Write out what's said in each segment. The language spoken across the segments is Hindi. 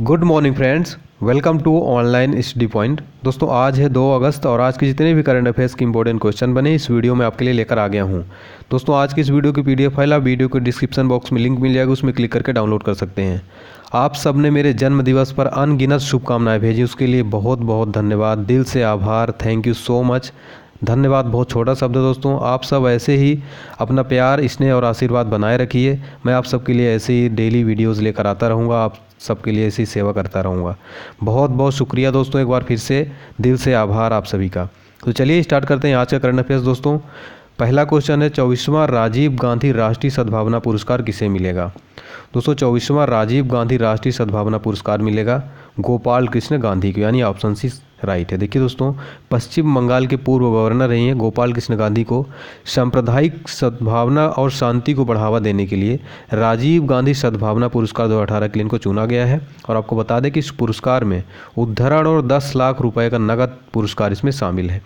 good morning friends welcome to online study point दोस्तों आज है 2 अगस्त और आज के जितने भी करंट अफेयर्स के इंपॉर्टेंट क्वेश्चन बने इस वीडियो में आपके लिए लेकर आ गया हूं दोस्तों आज की इस वीडियो की पीडीएफ फाइल आप वीडियो के डिस्क्रिप्शन बॉक्स में लिंक मिल जाएगा उसमें क्लिक करके डाउनलोड कर सकते हैं आप सब ने मेरे जन्म दिवस पर अनगिनत शुभकामनाएं भेजी उसके लिए बहुत बहुत धन्यवाद दिल से आभार थैंक यू सो मच धन्यवाद बहुत छोटा शब्द है दोस्तों आप सब ऐसे ही अपना प्यार स्नेह और आशीर्वाद बनाए रखिए मैं आप सबके लिए ऐसे ही डेली वीडियोस लेकर आता रहूँगा आप सबके लिए ऐसी सेवा करता रहूँगा बहुत बहुत शुक्रिया दोस्तों एक बार फिर से दिल से आभार आप सभी का तो चलिए स्टार्ट करते हैं आज का करंट अफेयर्स दोस्तों पहला क्वेश्चन है चौबीसवां राजीव गांधी राष्ट्रीय सद्भावना पुरस्कार किसे मिलेगा दोस्तों चौबीसवां राजीव गांधी राष्ट्रीय सद्भावना पुरस्कार मिलेगा गोपाल कृष्ण गांधी को यानी ऑप्शन सी राइट है देखिए दोस्तों पश्चिम बंगाल के पूर्व गवर्नर रही हैं गोपाल कृष्ण गांधी को सांप्रदायिक सद्भावना और शांति को बढ़ावा देने के लिए राजीव गांधी सद्भावना पुरस्कार 2018 के लिए इनको चुना गया है और आपको बता दें कि इस पुरस्कार में उद्धरण और 10 लाख रुपए का नगद पुरस्कार इसमें शामिल है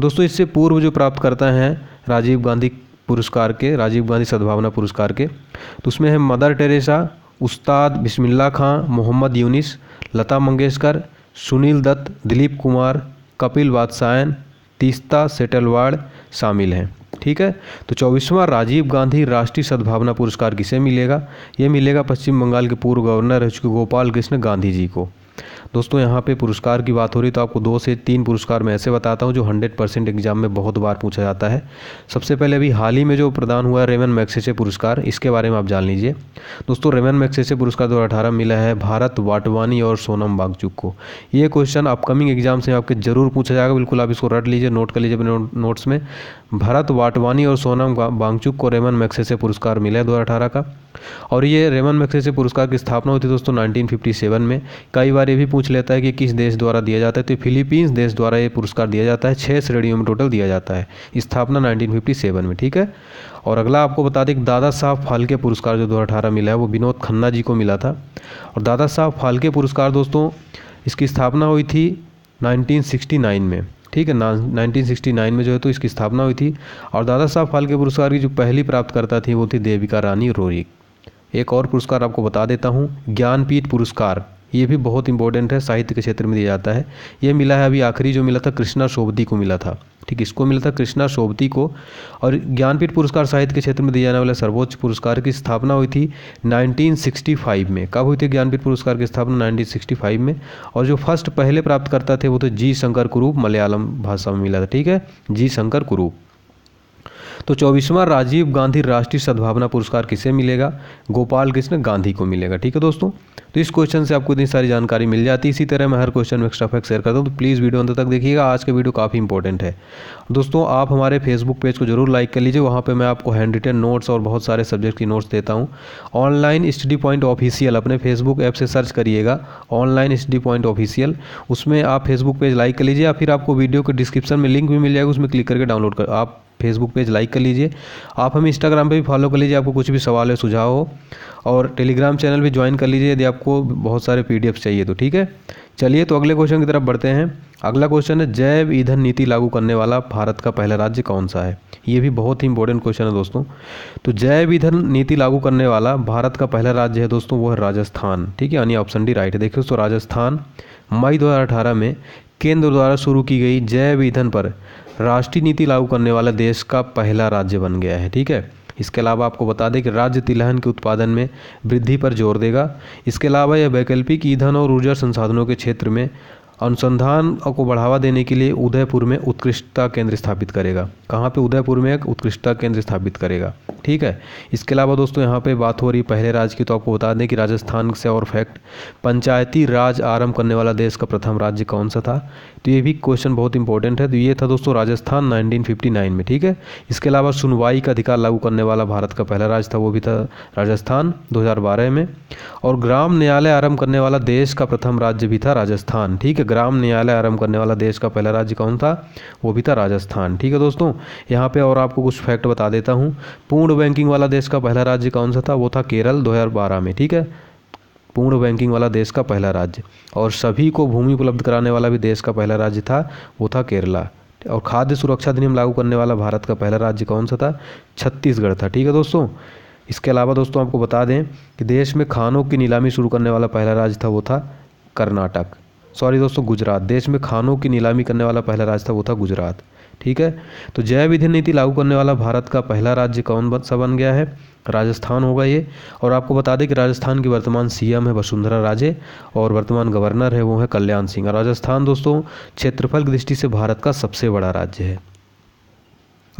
दोस्तों इससे पूर्व जो प्राप्त करता है राजीव गांधी पुरस्कार के राजीव गांधी सद्भावना पुरस्कार के तो उसमें है मदर टेरेसा उस्ताद बिस्मिल्ला खां मोहम्मद यूनिस लता मंगेशकर सुनील दत्त दिलीप कुमार कपिल वात्सायन तीस्ता सेटलवाड़ शामिल हैं ठीक है तो चौबीसवां राजीव गांधी राष्ट्रीय सद्भावना पुरस्कार किसे मिलेगा ये मिलेगा पश्चिम बंगाल के पूर्व गवर्नर एच गोपाल कृष्ण गांधी जी को दोस्तों यहाँ पे पुरस्कार की बात हो रही तो आपको दो से तीन पुरस्कार मैं ऐसे बताता हूँ जो हंड्रेड परसेंट एग्जाम में बहुत बार पूछा जाता है सबसे पहले अभी हाल ही में जो प्रदान हुआ है रेमन मैक्सेसे पुरस्कार इसके बारे में आप जान लीजिए दोस्तों रेमन मैक्सेसे पुरस्कार दो अठारह मिला है भारत वाटवानी और सोनम बागचुक को ये क्वेश्चन अपकमिंग एग्जाम से आपके ज़रूर पूछा जाएगा बिल्कुल आप इसको रट लीजिए नोट कर लीजिए अपने नोट्स में भारत वाटवानी और सोनम बांगचुक को रेमन मैक्सेसे पुरस्कार मिला है दो का और ये रेमन मैक्सेसे पुरस्कार की स्थापना हुई थी दोस्तों नाइनटीन में कई बार बार ये भी पूछ लेता है कि किस देश द्वारा दिया जाता है तो फिलीपींस देश द्वारा ये पुरस्कार दिया जाता है छः श्रेणियों में टोटल दिया जाता है स्थापना नाइनटीन में ठीक है और अगला आपको बता दें कि दादा साहब फालके पुरस्कार जो दो मिला है वो विनोद खन्ना जी को मिला था और दादा साहब फालके पुरस्कार दोस्तों इसकी स्थापना हुई थी 1969 में ठीक है ना 1969 में जो है तो इसकी स्थापना हुई थी और दादा साहब फालके पुरस्कार की जो पहली प्राप्त करता थी वो थी देविका रानी रोरिक एक और पुरस्कार आपको बता देता हूँ ज्ञानपीठ पुरस्कार ये भी बहुत इंपॉर्टेंट है साहित्य के क्षेत्र में दिया जाता है ये मिला है अभी आखिरी जो मिला था कृष्णा शोभती को मिला था ठीक इसको मिला था कृष्णा शोभती को और ज्ञानपीठ पुरस्कार साहित्य के क्षेत्र में दिया जाने वाला सर्वोच्च पुरस्कार की स्थापना हुई थी 1965 में कब हुई थी ज्ञानपीठ पुरस्कार की स्थापना 1965 में और जो फर्स्ट पहले प्राप्त करता थे वो तो जी शंकर कुरूप मलयालम भाषा में मिला था ठीक है जी शंकर कुरूप तो चौबीसवां राजीव गांधी राष्ट्रीय सद्भावना पुरस्कार किसे मिलेगा गोपाल कृष्ण गांधी को मिलेगा ठीक है दोस्तों तो इस क्वेश्चन से आपको इतनी सारी जानकारी मिल जाती है इसी तरह मैं हर क्वेश्चन में एक्स्ट्रा फैक्ट शेयर करता हूँ तो प्लीज़ वीडियो अंत तक देखिएगा आज का वीडियो काफ़ी इंपॉर्टेंट है दोस्तों आप हमारे फेसबुक पेज को जरूर लाइक कर लीजिए वहाँ पर मैं आपको हैंड रिटन नोट्स और बहुत सारे सब्जेक्ट की नोट्स देता हूँ ऑनलाइन स्टडी पॉइंट ऑफिशियल अपने फेसबुक ऐप से सर्च करिएगा ऑनलाइन स्टडी पॉइंट ऑफिशियल उसमें आप फेसबुक पेज लाइक कर लीजिए या फिर आपको वीडियो के डिस्क्रिप्शन में लिंक भी मिल जाएगा उसमें क्लिक करके डाउनलोड कर आप फेसबुक पेज लाइक कर लीजिए आप हमें इंस्टाग्राम पे भी फॉलो कर लीजिए आपको कुछ भी सवाल है सुझाव हो और टेलीग्राम चैनल भी ज्वाइन कर लीजिए यदि आपको बहुत सारे पी चाहिए तो ठीक है चलिए तो अगले क्वेश्चन की तरफ बढ़ते हैं अगला क्वेश्चन है जैव ईंधन नीति लागू करने वाला भारत का पहला राज्य कौन सा है ये भी बहुत ही इंपॉर्टेंट क्वेश्चन है दोस्तों तो जैव ईंधन नीति लागू करने वाला भारत का पहला राज्य है दोस्तों वो है राजस्थान ठीक है यानी ऑप्शन डी राइट है देखिए दोस्तों राजस्थान मई दो में केंद्र द्वारा शुरू की गई जैव ईंधन पर राष्ट्रीय नीति लागू करने वाला देश का पहला राज्य बन गया है ठीक है इसके अलावा आपको बता दें कि राज्य तिलहन के उत्पादन में वृद्धि पर जोर देगा इसके अलावा यह वैकल्पिक ईंधन और ऊर्जा संसाधनों के क्षेत्र में अनुसंधान को बढ़ावा देने के लिए उदयपुर में उत्कृष्टता केंद्र स्थापित करेगा कहाँ पे उदयपुर में एक उत्कृष्टता केंद्र स्थापित करेगा ठीक है इसके अलावा दोस्तों यहाँ पे बात हो रही पहले राज्य की तो आपको बता दें कि राजस्थान से और फैक्ट पंचायती राज आरंभ करने वाला देश का प्रथम राज्य कौन सा था तो ये भी क्वेश्चन बहुत इंपॉर्टेंट है तो ये था दोस्तों राजस्थान 1959 में ठीक है इसके अलावा सुनवाई का अधिकार लागू करने वाला भारत का पहला राज्य था वो भी था राजस्थान दो में और ग्राम न्यायालय आरंभ करने वाला देश का प्रथम राज्य भी था राजस्थान ठीक है ग्राम न्यायालय आरंभ करने वाला देश का पहला राज्य कौन था वो भी था राजस्थान ठीक है दोस्तों यहाँ पर और आपको कुछ फैक्ट बता देता हूँ पूर्ण पूर्ण बैंकिंग वाला देश का पहला राज्य कौन सा था वो था केरल 2012 में ठीक है पूर्ण बैंकिंग वाला देश का पहला राज्य और सभी को भूमि उपलब्ध कराने वाला भी देश का पहला राज्य था वो था केरला और खाद्य सुरक्षा अधिनियम लागू करने वाला भारत का पहला राज्य कौन सा था छत्तीसगढ़ था ठीक है दोस्तों इसके अलावा दोस्तों आपको बता दें कि देश में खानों की नीलामी शुरू करने वाला पहला राज्य था वो था कर्नाटक सॉरी दोस्तों गुजरात देश में खानों की नीलामी करने वाला पहला राज्य था वो था गुजरात ठीक है तो जैव विधि नीति लागू करने वाला भारत का पहला राज्य कौन सा बन गया है राजस्थान होगा ये और आपको बता दें कि राजस्थान की वर्तमान सीएम है वसुंधरा राजे और वर्तमान गवर्नर है वो है कल्याण सिंह राजस्थान दोस्तों क्षेत्रफल की दृष्टि से भारत का सबसे बड़ा राज्य है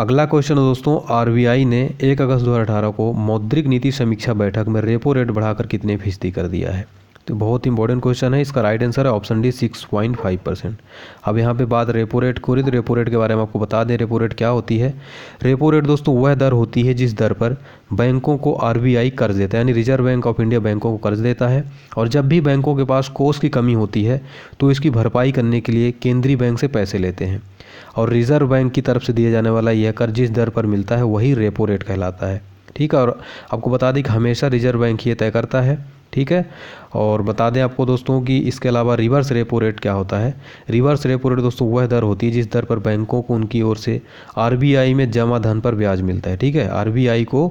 अगला क्वेश्चन है दोस्तों आर ने एक अगस्त दो को मौद्रिक नीति समीक्षा बैठक में रेपो रेट बढ़ाकर कितने फीसदी कर दिया है तो बहुत इंपॉर्टेंट क्वेश्चन है इसका राइट आंसर है option D six point five percent अब यहाँ पे बात रेपो रेट रही तो रेपो रेट के बारे में आपको बता दें रेपो रेट क्या होती है रेपो रेट दोस्तों वह दर होती है जिस दर पर बैंकों को आर कर्ज देता है यानी रिजर्व बैंक ऑफ इंडिया बैंकों को कर्ज देता है और जब भी बैंकों के पास कोष की कमी होती है तो इसकी भरपाई करने के लिए केंद्रीय बैंक से पैसे लेते हैं और रिजर्व बैंक की तरफ से दिया जाने वाला यह कर्ज जिस दर पर मिलता है वही रेपो रेट कहलाता है ठीक है और आपको बता दें कि हमेशा रिजर्व बैंक ये तय करता है ठीक है और बता दें आपको दोस्तों कि इसके अलावा रिवर्स रेपो रेट क्या होता है रिवर्स रेपो रेट दोस्तों वह दर होती है जिस दर पर बैंकों को उनकी ओर से आर में जमा धन पर ब्याज मिलता है ठीक है आर को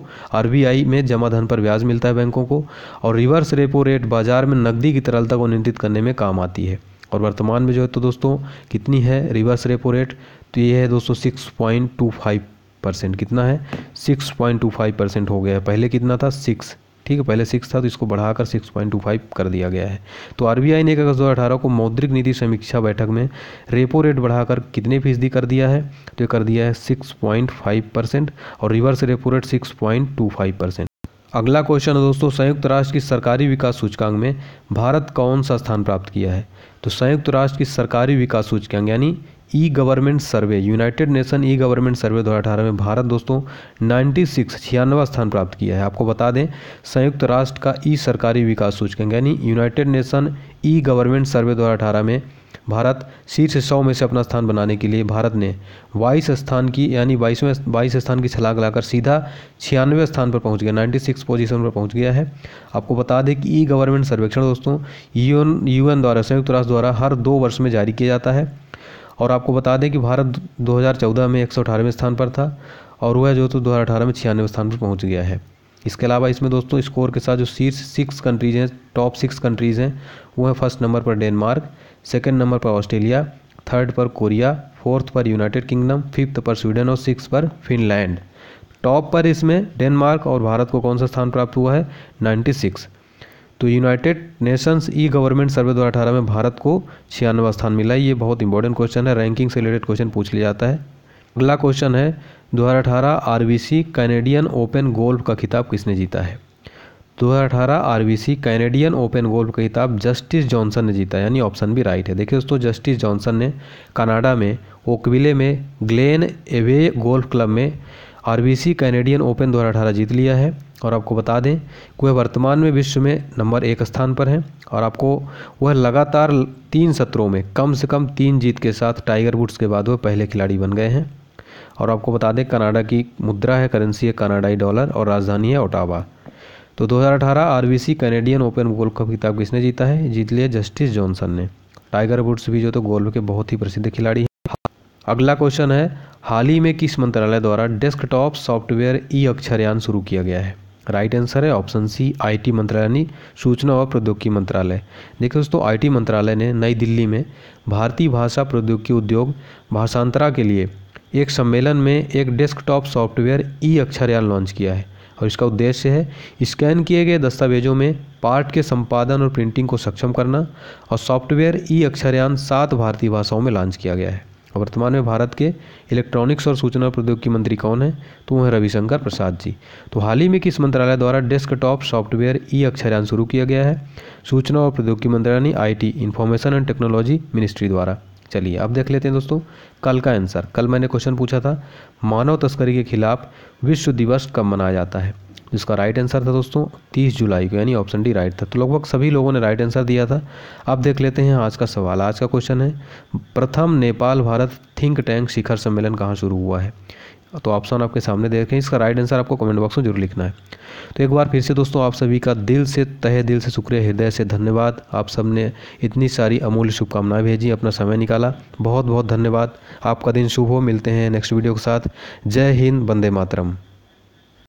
आर में जमा धन पर ब्याज मिलता है बैंकों को और रिवर्स रेपो रेट बाजार में नकदी की तरलता को नियंत्रित करने में काम आती है और वर्तमान में जो है तो दोस्तों कितनी है रिवर्स रेपो रेट तो ये है दोस्तों six point two five percent कितना है six point two five percent हो गया है पहले कितना था सिक्स ठीक है पहले सिक्स था तो इसको बढ़ाकर सिक्स पॉइंट टू फाइव कर दिया गया है तो आई ने एक अगस्त दो को मौद्रिक नीति समीक्षा बैठक में रेपो रेट बढ़ाकर कितने फीसदी कर दिया है तो ये कर दिया है सिक्स पॉइंट फाइव परसेंट और reverse repo rate six point two five percent अगला क्वेश्चन है दोस्तों संयुक्त राष्ट्र की सरकारी विकास सूचकांक में भारत कौन सा स्थान प्राप्त किया है तो संयुक्त राष्ट्र की सरकारी विकास सूचकांक यानी e government survey United Nation e government survey 2018 में भारत दोस्तों 96 सिक्स छियानवा स्थान प्राप्त किया है आपको बता दें संयुक्त राष्ट्र का ई सरकारी विकास सूचकांक यानी United Nation e government survey 2018 में भारत शीर्ष सौ में से अपना स्थान बनाने के लिए भारत ने बाईस स्थान की यानी बाईसवें बाईस स्थान की छलांग लाकर सीधा छियानवे स्थान पर पहुंच गया 96 पोजीशन पर पहुंच गया है आपको बता दें कि ई गवर्नमेंट सर्वेक्षण दोस्तों यूएन यूएन द्वारा संयुक्त राष्ट्र द्वारा हर दो वर्ष में जारी किया जाता है और आपको बता दें कि भारत 2014 में एक स्थान पर था और वह जो तो 2018 में छियानवे स्थान पर पहुंच गया है इसके अलावा इसमें दोस्तों स्कोर के साथ जो शीर्ष सिक्स कंट्रीज हैं टॉप सिक्स कंट्रीज़ हैं वो हैं फर्स्ट नंबर पर डेनमार्क सेकेंड नंबर पर ऑस्ट्रेलिया थर्ड पर कोरिया फोर्थ पर यूनाइटेड किंगडम फिफ्थ पर स्वीडन और सिक्स पर फिनलैंड टॉप पर इसमें डेनमार्क और भारत को कौन सा स्थान प्राप्त हुआ है नाइन्टी तो United Nations e government survey 2018 में भारत को छियानवा स्थान मिला ये बहुत इंपॉर्टेंट क्वेश्चन है रैंकिंग से रिलेटेड क्वेश्चन पूछ लिया जाता है अगला क्वेश्चन है B C Canadian Open golf का खिताब किसने जीता है दो हज़ार अठारह R B C Canadian Open golf का खिताब जस्टिस जॉनसन ने जीता यानी ऑप्शन भी राइट है देखिए दोस्तों जस्टिस जॉनसन ने कनाडा में ओकविले में ग्लेन एवे गोल्फ क्लब में आर कैनेडियन ओपन दो जीत लिया है और आपको बता दें कि वह वर्तमान में विश्व में नंबर एक स्थान पर है और आपको वह लगातार तीन सत्रों में कम से कम तीन जीत के साथ टाइगर वुड्स के बाद वह पहले खिलाड़ी बन गए हैं और आपको बता दें कनाडा की मुद्रा है करेंसी है कनाडाई डॉलर और राजधानी है ओटावा तो 2018 C Canadian Open golf cup खिताब किसने जीता है जीत लिया जस्टिस जॉनसन ने टाइगर वुड्स भी जो तो गोल्फ के बहुत ही प्रसिद्ध खिलाड़ी अगला क्वेश्चन है हाल ही में किस मंत्रालय द्वारा डेस्कटॉप सॉफ्टवेयर ई अक्षरयान शुरू किया गया है राइट आंसर है ऑप्शन सी आईटी मंत्रालय यानी सूचना और प्रौद्योगिकी मंत्रालय देखिए दोस्तों आईटी मंत्रालय ने नई दिल्ली में भारतीय भाषा प्रौद्योगिकी उद्योग भाषांतरा के लिए एक सम्मेलन में एक desktop software e Aksharyaan launch किया है और इसका उद्देश्य है स्कैन किए गए दस्तावेजों में पार्ट के संपादन और प्रिंटिंग को सक्षम करना और सॉफ्टवेयर ई अक्षरयान सात भारतीय भाषाओं में लॉन्च किया गया है वर्तमान में भारत के इलेक्ट्रॉनिक्स और सूचना प्रौद्योगिकी मंत्री कौन है तो वो है रविशंकर प्रसाद जी तो हाल ही में किस मंत्रालय द्वारा डेस्कटॉप सॉफ्टवेयर ई अक्षरयान शुरू किया गया है सूचना और प्रौद्योगिकी मंत्रालय यानी I T information and technology ministry द्वारा चलिए अब देख लेते हैं दोस्तों कल का आंसर कल मैंने क्वेश्चन पूछा था मानव तस्करी के खिलाफ विश्व दिवस कब मनाया जाता है जिसका राइट आंसर था दोस्तों तीस जुलाई को यानी ऑप्शन डी राइट था तो लगभग सभी लोगों ने राइट आंसर दिया था अब देख लेते हैं आज का सवाल आज का क्वेश्चन है प्रथम नेपाल भारत थिंक टैंक शिखर सम्मेलन कहाँ शुरू हुआ है तो ऑप्शन आपके सामने देख रहे हैं इसका राइट आंसर आपको कमेंट बॉक्स में जरूर लिखना है तो एक बार फिर से दोस्तों आप सभी का दिल से तहे दिल से शुक्रिया हृदय से धन्यवाद आप सब ने इतनी सारी अमूल्य शुभकामनाएं भेजी अपना समय निकाला बहुत बहुत धन्यवाद आपका दिन शुभ हो मिलते हैं नेक्स्ट वीडियो के साथ जय हिंद वंदे मातरम